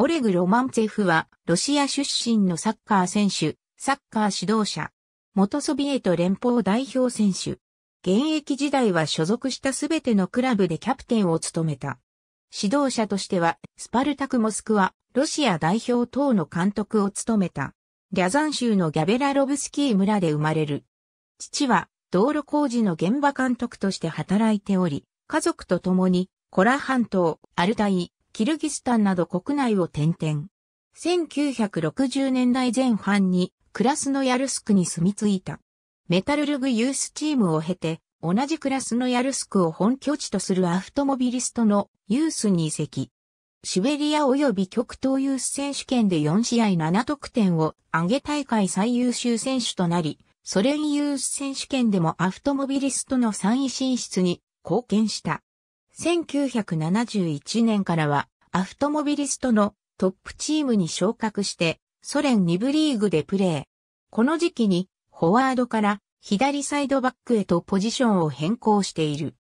オレグ・ロマンツェフは、ロシア出身のサッカー選手、サッカー指導者、元ソビエト連邦代表選手。現役時代は所属したすべてのクラブでキャプテンを務めた。指導者としては、スパルタク・モスクワ、ロシア代表等の監督を務めた。リャザン州のギャベラロブスキー村で生まれる。父は、道路工事の現場監督として働いており、家族と共に、コラ半島、アルタイ、キルギスタンなど国内を転々。1960年代前半にクラスノヤルスクに住み着いた。メタルルグユースチームを経て、同じクラスノヤルスクを本拠地とするアフトモビリストのユースに移籍。シベリア及び極東ユース選手権で4試合7得点を上げ大会最優秀選手となり、ソ連ユース選手権でもアフトモビリストの3位進出に貢献した。1971年からはアフトモビリストのトップチームに昇格してソ連2部リーグでプレー。この時期にフォワードから左サイドバックへとポジションを変更している。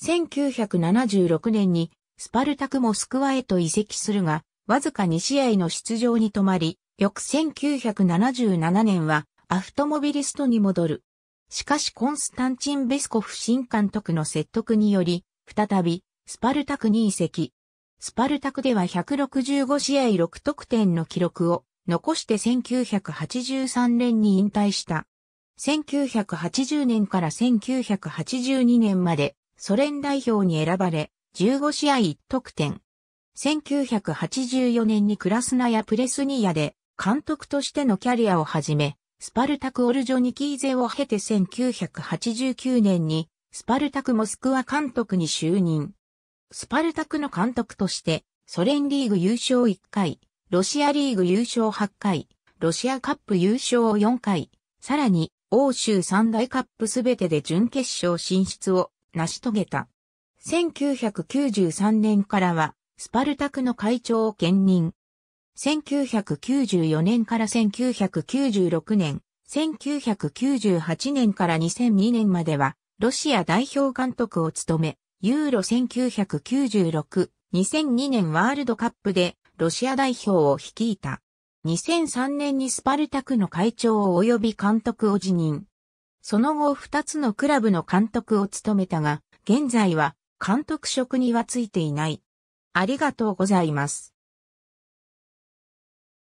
1976年にスパルタクモスクワへと移籍するが、わずか2試合の出場に止まり、翌1977年はアフトモビリストに戻る。しかしコンスタンチン・ベスコフ新監督の説得により、再び、スパルタクに移籍。スパルタクでは165試合6得点の記録を残して1983年に引退した。1980年から1982年までソ連代表に選ばれ、15試合1得点。1984年にクラスナやプレスニアで監督としてのキャリアを始め、スパルタク・オルジョニキーゼを経て1989年にスパルタクモスクワ監督に就任。スパルタクの監督として、ソ連リーグ優勝1回、ロシアリーグ優勝8回、ロシアカップ優勝4回、さらに、欧州三大カップすべてで準決勝進出を成し遂げた。1993年からは、スパルタクの会長を兼任。1994年から1996年、1998年から2002年までは、ロシア代表監督を務め、ユーロ1996、2002年ワールドカップでロシア代表を率いた。2003年にスパルタクの会長及び監督を辞任。その後2つのクラブの監督を務めたが、現在は監督職にはついていない。ありがとうございます。